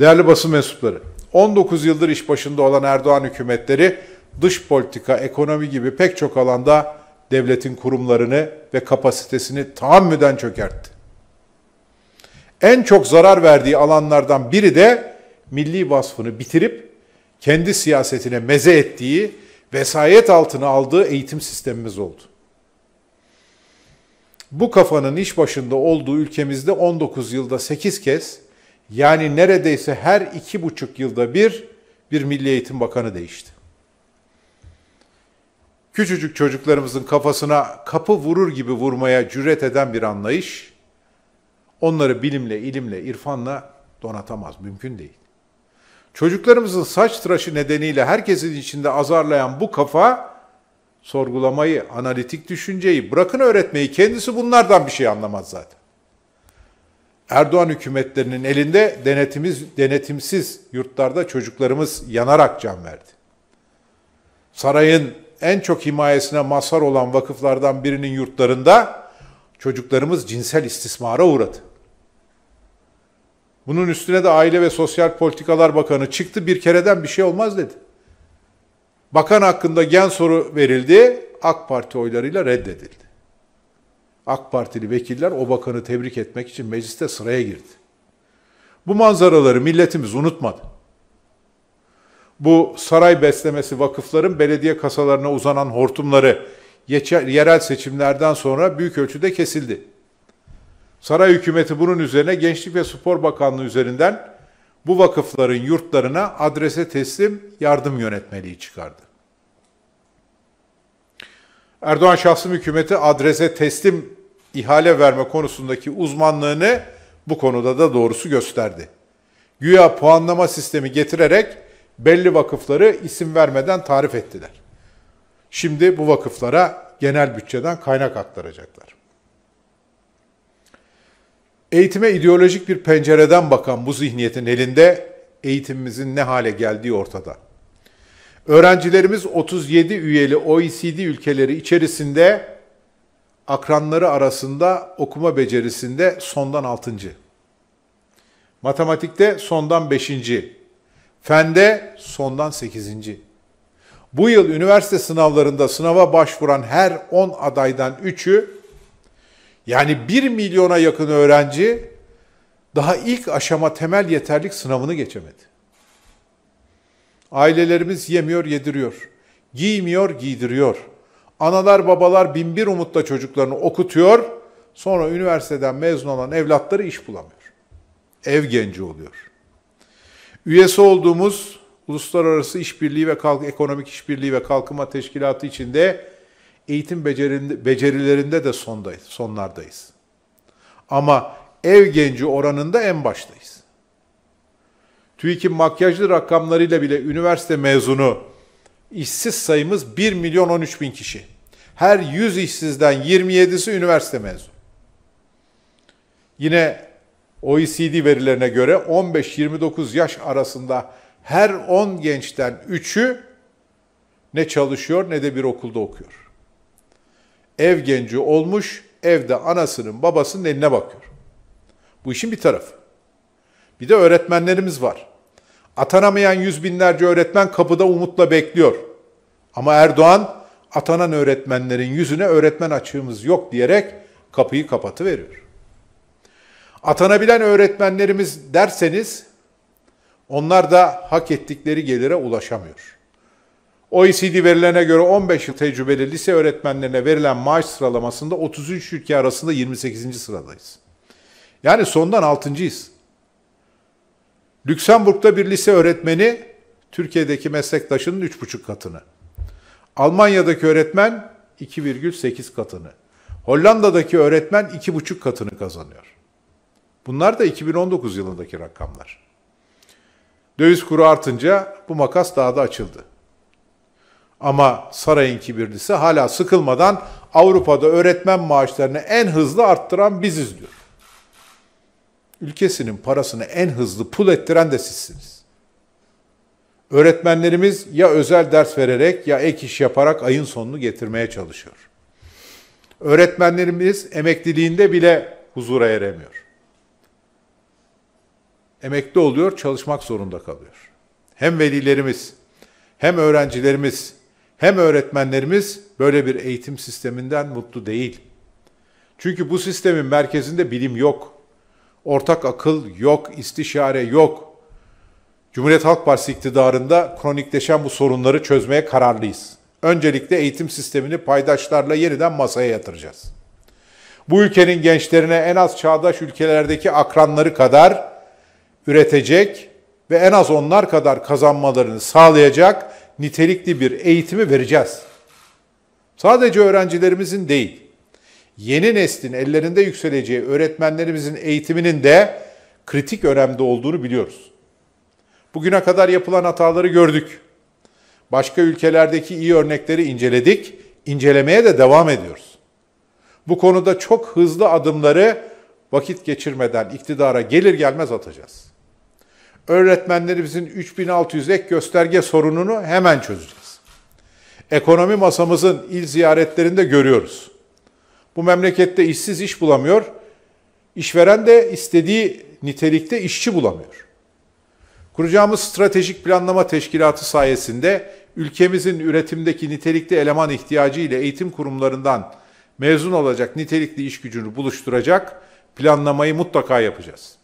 Değerli basın mensupları, 19 yıldır iş başında olan Erdoğan hükümetleri dış politika, ekonomi gibi pek çok alanda devletin kurumlarını ve kapasitesini tahammüden çökertti. En çok zarar verdiği alanlardan biri de milli vasfını bitirip kendi siyasetine meze ettiği, vesayet altına aldığı eğitim sistemimiz oldu. Bu kafanın iş başında olduğu ülkemizde 19 yılda 8 kez yani neredeyse her iki buçuk yılda bir bir Milli Eğitim Bakanı değişti. Küçücük çocuklarımızın kafasına kapı vurur gibi vurmaya cüret eden bir anlayış, onları bilimle, ilimle, irfanla donatamaz, mümkün değil. Çocuklarımızın saç tıraşı nedeniyle herkesin içinde azarlayan bu kafa, sorgulamayı, analitik düşünceyi, bırakın öğretmeyi, kendisi bunlardan bir şey anlamaz zaten. Erdoğan hükümetlerinin elinde denetimiz, denetimsiz yurtlarda çocuklarımız yanarak can verdi. Sarayın en çok himayesine mazhar olan vakıflardan birinin yurtlarında çocuklarımız cinsel istismara uğradı. Bunun üstüne de Aile ve Sosyal Politikalar Bakanı çıktı bir kereden bir şey olmaz dedi. Bakan hakkında gen soru verildi, AK Parti oylarıyla reddedildi. AK Partili vekiller o bakanı tebrik etmek için mecliste sıraya girdi. Bu manzaraları milletimiz unutmadı. Bu saray beslemesi vakıfların belediye kasalarına uzanan hortumları yerel seçimlerden sonra büyük ölçüde kesildi. Saray hükümeti bunun üzerine Gençlik ve Spor Bakanlığı üzerinden bu vakıfların yurtlarına adrese teslim yardım yönetmeliği çıkardı. Erdoğan şahsım hükümeti adrese teslim ihale verme konusundaki uzmanlığını bu konuda da doğrusu gösterdi. Güya puanlama sistemi getirerek belli vakıfları isim vermeden tarif ettiler. Şimdi bu vakıflara genel bütçeden kaynak aktaracaklar. Eğitime ideolojik bir pencereden bakan bu zihniyetin elinde eğitimimizin ne hale geldiği ortada. Öğrencilerimiz 37 üyeli OECD ülkeleri içerisinde akranları arasında okuma becerisinde sondan altıncı. Matematikte sondan beşinci. Fende sondan sekizinci. Bu yıl üniversite sınavlarında sınava başvuran her 10 adaydan 3'ü yani 1 milyona yakın öğrenci daha ilk aşama temel yeterlik sınavını geçemedi. Ailelerimiz yemiyor, yediriyor. Giymiyor, giydiriyor. Analar babalar binbir umutla çocuklarını okutuyor. Sonra üniversiteden mezun olan evlatları iş bulamıyor. Ev genci oluyor. Üyesi olduğumuz Uluslararası İşbirliği ve Kalk Ekonomik İşbirliği ve Kalkınma Teşkilatı içinde eğitim becerilerinde de sondayız, sonlardayız. Ama ev genci oranında en baştayız. TÜİK'in makyajlı rakamlarıyla bile üniversite mezunu İşsiz sayımız 1 milyon 13 bin kişi. Her 100 işsizden 27'si üniversite mezunu. Yine OECD verilerine göre 15-29 yaş arasında her 10 gençten 3'ü ne çalışıyor ne de bir okulda okuyor. Ev genci olmuş, evde anasının babasının eline bakıyor. Bu işin bir tarafı. Bir de öğretmenlerimiz var. Atanamayan yüz binlerce öğretmen kapıda umutla bekliyor. Ama Erdoğan atanan öğretmenlerin yüzüne öğretmen açığımız yok diyerek kapıyı kapatıveriyor. Atanabilen öğretmenlerimiz derseniz onlar da hak ettikleri gelire ulaşamıyor. OECD verilerine göre 15 yıl tecrübeli lise öğretmenlerine verilen maaş sıralamasında 33 ülke arasında 28. sıradayız. Yani sondan 6.'yiz. Lüksemburg'da bir lise öğretmeni Türkiye'deki meslektaşının 3,5 katını. Almanya'daki öğretmen 2,8 katını. Hollanda'daki öğretmen 2,5 katını kazanıyor. Bunlar da 2019 yılındaki rakamlar. Döviz kuru artınca bu makas daha da açıldı. Ama sarayın kibirlisi hala sıkılmadan Avrupa'da öğretmen maaşlarını en hızlı arttıran biziz diyor ülkesinin parasını en hızlı pul ettiren de sizsiniz. Öğretmenlerimiz ya özel ders vererek ya ek iş yaparak ayın sonunu getirmeye çalışıyor. Öğretmenlerimiz emekliliğinde bile huzura eremiyor. Emekli oluyor, çalışmak zorunda kalıyor. Hem velilerimiz, hem öğrencilerimiz, hem öğretmenlerimiz böyle bir eğitim sisteminden mutlu değil. Çünkü bu sistemin merkezinde bilim yok. Ortak akıl yok, istişare yok. Cumhuriyet Halk Partisi iktidarında kronikleşen bu sorunları çözmeye kararlıyız. Öncelikle eğitim sistemini paydaşlarla yeniden masaya yatıracağız. Bu ülkenin gençlerine en az çağdaş ülkelerdeki akranları kadar üretecek ve en az onlar kadar kazanmalarını sağlayacak nitelikli bir eğitimi vereceğiz. Sadece öğrencilerimizin değil, yeni neslin ellerinde yükseleceği öğretmenlerimizin eğitiminin de kritik önemde olduğunu biliyoruz. Bugüne kadar yapılan hataları gördük. Başka ülkelerdeki iyi örnekleri inceledik, incelemeye de devam ediyoruz. Bu konuda çok hızlı adımları vakit geçirmeden iktidara gelir gelmez atacağız. Öğretmenlerimizin 3600 ek gösterge sorununu hemen çözeceğiz. Ekonomi masamızın il ziyaretlerinde görüyoruz. Bu memlekette işsiz iş bulamıyor. İşveren de istediği nitelikte işçi bulamıyor. Kuracağımız stratejik planlama teşkilatı sayesinde ülkemizin üretimdeki nitelikli eleman ihtiyacı ile eğitim kurumlarından mezun olacak nitelikli iş gücünü buluşturacak planlamayı mutlaka yapacağız.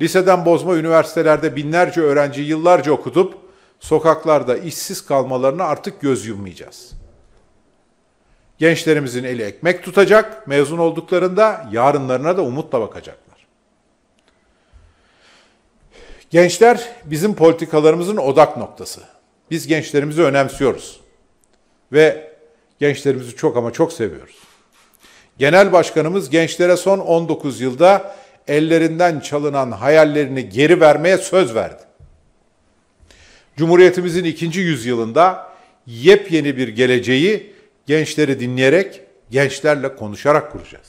Liseden bozma üniversitelerde binlerce öğrenci yıllarca okutup sokaklarda işsiz kalmalarına artık göz yummayacağız.'' Gençlerimizin eli ekmek tutacak, mezun olduklarında yarınlarına da umutla bakacaklar. Gençler bizim politikalarımızın odak noktası. Biz gençlerimizi önemsiyoruz ve gençlerimizi çok ama çok seviyoruz. Genel başkanımız gençlere son 19 yılda ellerinden çalınan hayallerini geri vermeye söz verdi. Cumhuriyetimizin ikinci yüzyılında yepyeni bir geleceği gençleri dinleyerek, gençlerle konuşarak kuracağız.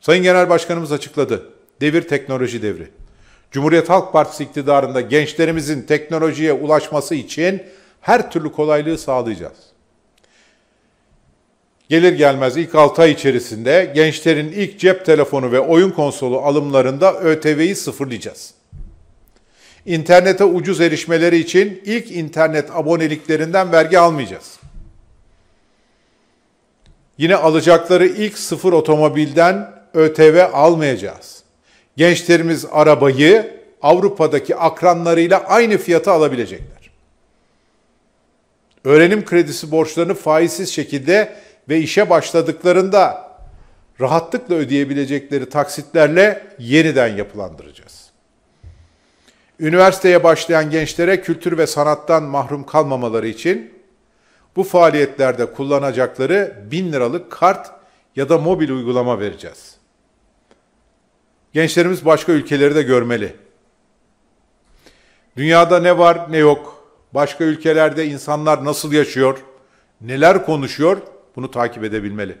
Sayın Genel Başkanımız açıkladı. Devir teknoloji devri. Cumhuriyet Halk Partisi iktidarında gençlerimizin teknolojiye ulaşması için her türlü kolaylığı sağlayacağız. Gelir gelmez ilk 6 ay içerisinde gençlerin ilk cep telefonu ve oyun konsolu alımlarında ÖTV'yi sıfırlayacağız. İnternete ucuz erişmeleri için ilk internet aboneliklerinden vergi almayacağız. Yine alacakları ilk sıfır otomobilden ÖTV almayacağız. Gençlerimiz arabayı Avrupa'daki akranlarıyla aynı fiyata alabilecekler. Öğrenim kredisi borçlarını faizsiz şekilde ve işe başladıklarında rahatlıkla ödeyebilecekleri taksitlerle yeniden yapılandıracağız. Üniversiteye başlayan gençlere kültür ve sanattan mahrum kalmamaları için bu faaliyetlerde kullanacakları 1000 liralık kart ya da mobil uygulama vereceğiz. Gençlerimiz başka ülkeleri de görmeli. Dünyada ne var ne yok, başka ülkelerde insanlar nasıl yaşıyor, neler konuşuyor bunu takip edebilmeli.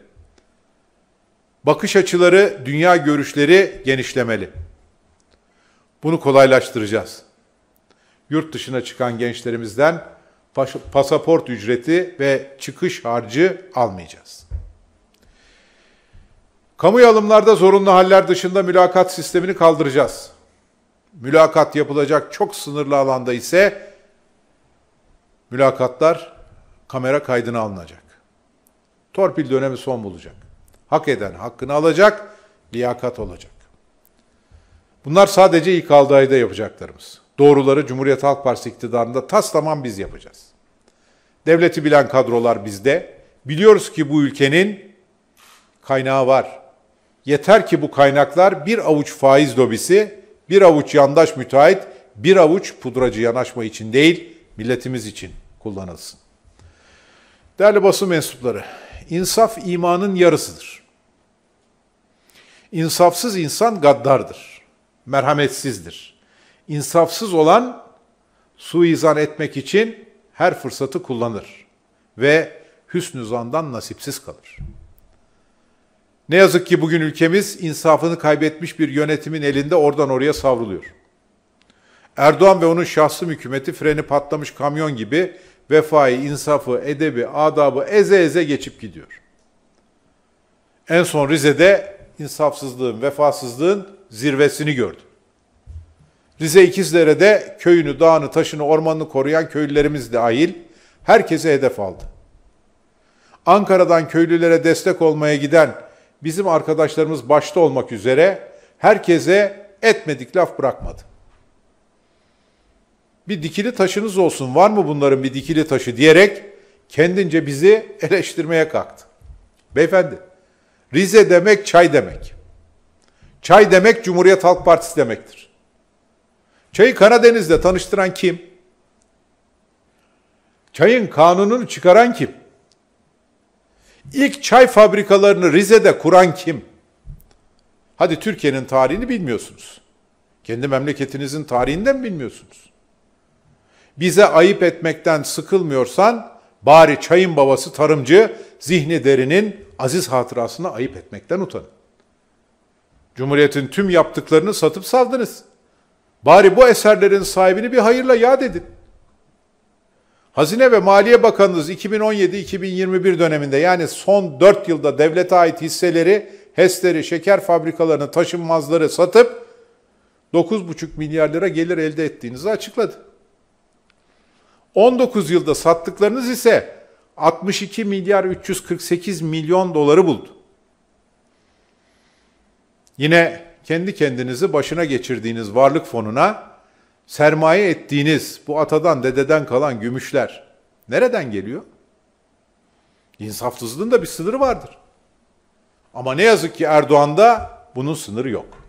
Bakış açıları, dünya görüşleri genişlemeli. Bunu kolaylaştıracağız. Yurt dışına çıkan gençlerimizden pasaport ücreti ve çıkış harcı almayacağız. Kamu alımlarda zorunlu haller dışında mülakat sistemini kaldıracağız. Mülakat yapılacak çok sınırlı alanda ise mülakatlar kamera kaydına alınacak. Torpil dönemi son bulacak. Hak eden hakkını alacak, liyakat olacak. Bunlar sadece ilk aldayda yapacaklarımız. Doğruları Cumhuriyet Halk Partisi iktidarında taslaman biz yapacağız. Devleti bilen kadrolar bizde. Biliyoruz ki bu ülkenin kaynağı var. Yeter ki bu kaynaklar bir avuç faiz lobisi, bir avuç yandaş müteahhit, bir avuç pudracı yanaşma için değil, milletimiz için kullanılsın. Değerli basın mensupları, insaf imanın yarısıdır. İnsafsız insan gaddardır, merhametsizdir.'' insafsız olan suizan etmek için her fırsatı kullanır ve hüsnü zandan nasipsiz kalır. Ne yazık ki bugün ülkemiz insafını kaybetmiş bir yönetimin elinde oradan oraya savruluyor. Erdoğan ve onun şahsım hükümeti freni patlamış kamyon gibi vefayı, insafı, edebi, adabı eze eze geçip gidiyor. En son Rize'de insafsızlığın, vefasızlığın zirvesini gördü. Rize İkizdere'de köyünü, dağını, taşını, ormanını koruyan köylülerimiz dahil herkese hedef aldı. Ankara'dan köylülere destek olmaya giden bizim arkadaşlarımız başta olmak üzere herkese etmedik laf bırakmadı. Bir dikili taşınız olsun var mı bunların bir dikili taşı diyerek kendince bizi eleştirmeye kalktı. Beyefendi Rize demek çay demek. Çay demek Cumhuriyet Halk Partisi demektir. Çayı Karadeniz'de tanıştıran kim? Çayın kanununu çıkaran kim? İlk çay fabrikalarını Rize'de kuran kim? Hadi Türkiye'nin tarihini bilmiyorsunuz. Kendi memleketinizin tarihinden bilmiyorsunuz. Bize ayıp etmekten sıkılmıyorsan bari çayın babası tarımcı zihni derinin aziz hatırasına ayıp etmekten utanın. Cumhuriyetin tüm yaptıklarını satıp saldınız. Bari bu eserlerin sahibini bir hayırla yad edin. Hazine ve Maliye Bakanınız 2017-2021 döneminde yani son 4 yılda devlete ait hisseleri, HES'leri, şeker fabrikalarını, taşınmazları satıp 9,5 milyar lira gelir elde ettiğinizi açıkladı. 19 yılda sattıklarınız ise 62 milyar 348 milyon doları buldu. Yine kendi kendinizi başına geçirdiğiniz varlık fonuna sermaye ettiğiniz bu atadan dededen kalan gümüşler nereden geliyor? İnsafsızlığın da bir sınırı vardır. Ama ne yazık ki Erdoğan'da bunun sınırı yok.